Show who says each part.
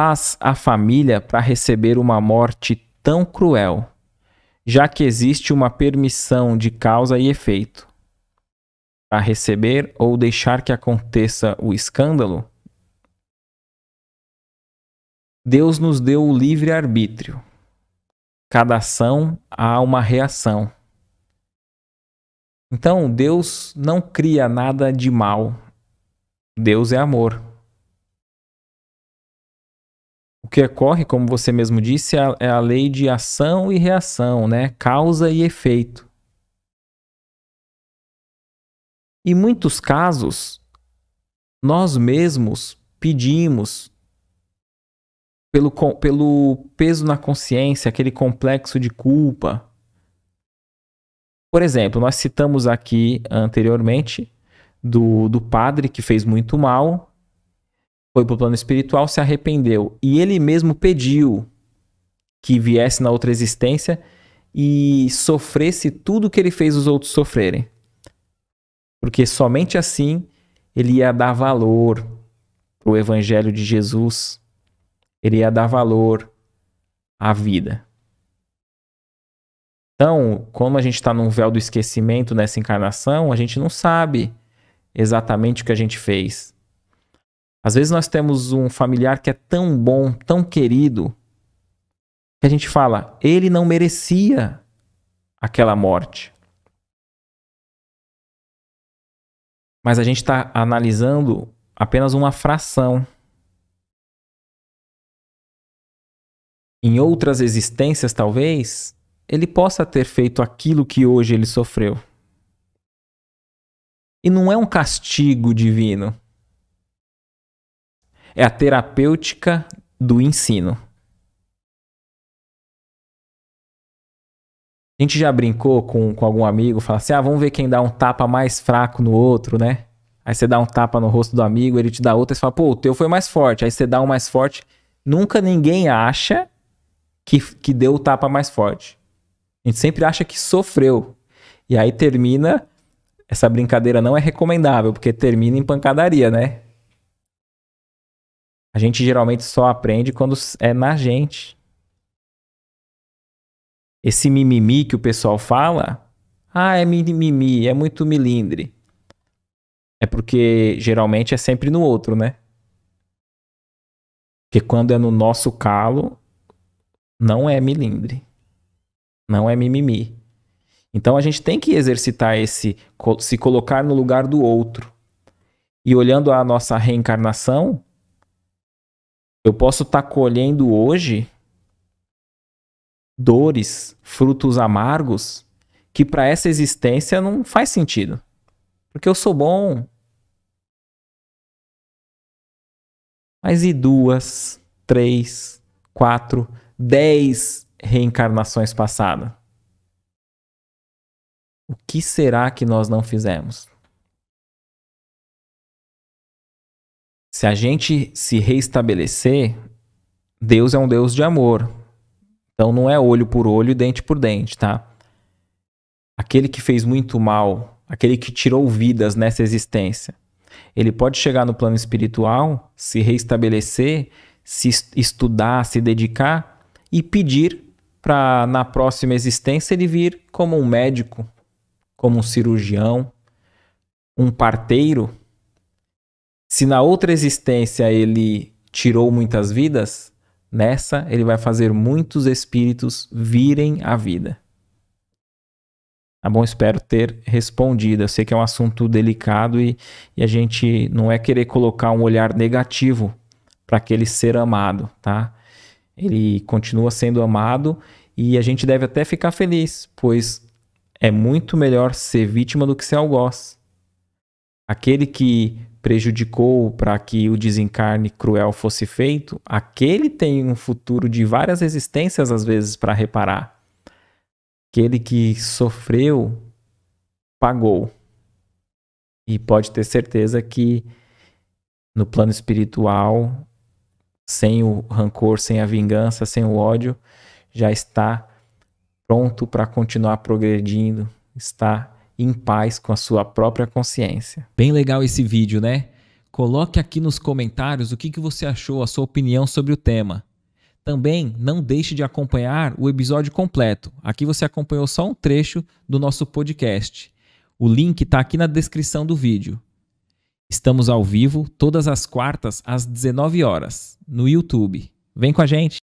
Speaker 1: faz a família para receber uma morte tão cruel, já que existe uma permissão de causa e efeito? Para receber ou deixar que aconteça o escândalo? Deus nos deu o livre arbítrio. Cada ação há uma reação. Então, Deus não cria nada de mal. Deus é amor que ocorre, como você mesmo disse, é a, é a lei de ação e reação, né? Causa e efeito. Em muitos casos, nós mesmos pedimos pelo, pelo peso na consciência, aquele complexo de culpa. Por exemplo, nós citamos aqui anteriormente do, do padre que fez muito mal foi para o plano espiritual, se arrependeu. E ele mesmo pediu que viesse na outra existência e sofresse tudo que ele fez os outros sofrerem. Porque somente assim ele ia dar valor para o evangelho de Jesus, ele ia dar valor à vida. Então, como a gente está num véu do esquecimento nessa encarnação, a gente não sabe exatamente o que a gente fez. Às vezes nós temos um familiar que é tão bom, tão querido, que a gente fala, ele não merecia aquela morte. Mas a gente está analisando apenas uma fração. Em outras existências, talvez, ele possa ter feito aquilo que hoje ele sofreu. E não é um castigo divino é a terapêutica do ensino. A gente já brincou com, com algum amigo, fala assim: ah, vamos ver quem dá um tapa mais fraco no outro, né? Aí você dá um tapa no rosto do amigo, ele te dá outro, e você fala, pô, o teu foi mais forte. Aí você dá um mais forte. Nunca ninguém acha que, que deu o tapa mais forte. A gente sempre acha que sofreu. E aí termina. Essa brincadeira não é recomendável, porque termina em pancadaria, né? A gente geralmente só aprende quando é na gente. Esse mimimi que o pessoal fala, ah, é mimimi, é muito milindre. É porque geralmente é sempre no outro, né? Porque quando é no nosso calo, não é milindre. Não é mimimi. Então a gente tem que exercitar esse se colocar no lugar do outro. E olhando a nossa reencarnação, eu posso estar tá colhendo hoje dores, frutos amargos que para essa existência não faz sentido. Porque eu sou bom. Mas e duas, três, quatro, dez reencarnações passadas? O que será que nós não fizemos? se a gente se reestabelecer, Deus é um Deus de amor. Então não é olho por olho e dente por dente, tá? Aquele que fez muito mal, aquele que tirou vidas nessa existência, ele pode chegar no plano espiritual, se reestabelecer, se estudar, se dedicar e pedir para na próxima existência ele vir como um médico, como um cirurgião, um parteiro se na outra existência ele tirou muitas vidas, nessa ele vai fazer muitos espíritos virem à vida. Tá bom? Espero ter respondido. Eu sei que é um assunto delicado e, e a gente não é querer colocar um olhar negativo para aquele ser amado, tá? Ele continua sendo amado e a gente deve até ficar feliz, pois é muito melhor ser vítima do que ser algoz. Aquele que prejudicou para que o desencarne cruel fosse feito, aquele tem um futuro de várias existências às vezes para reparar. Aquele que sofreu pagou. E pode ter certeza que no plano espiritual, sem o rancor, sem a vingança, sem o ódio, já está pronto para continuar progredindo, está em paz com a sua própria consciência. Bem legal esse vídeo, né? Coloque aqui nos comentários o que, que você achou, a sua opinião sobre o tema. Também não deixe de acompanhar o episódio completo. Aqui você acompanhou só um trecho do nosso podcast. O link está aqui na descrição do vídeo. Estamos ao vivo todas as quartas às 19 horas no YouTube. Vem com a gente!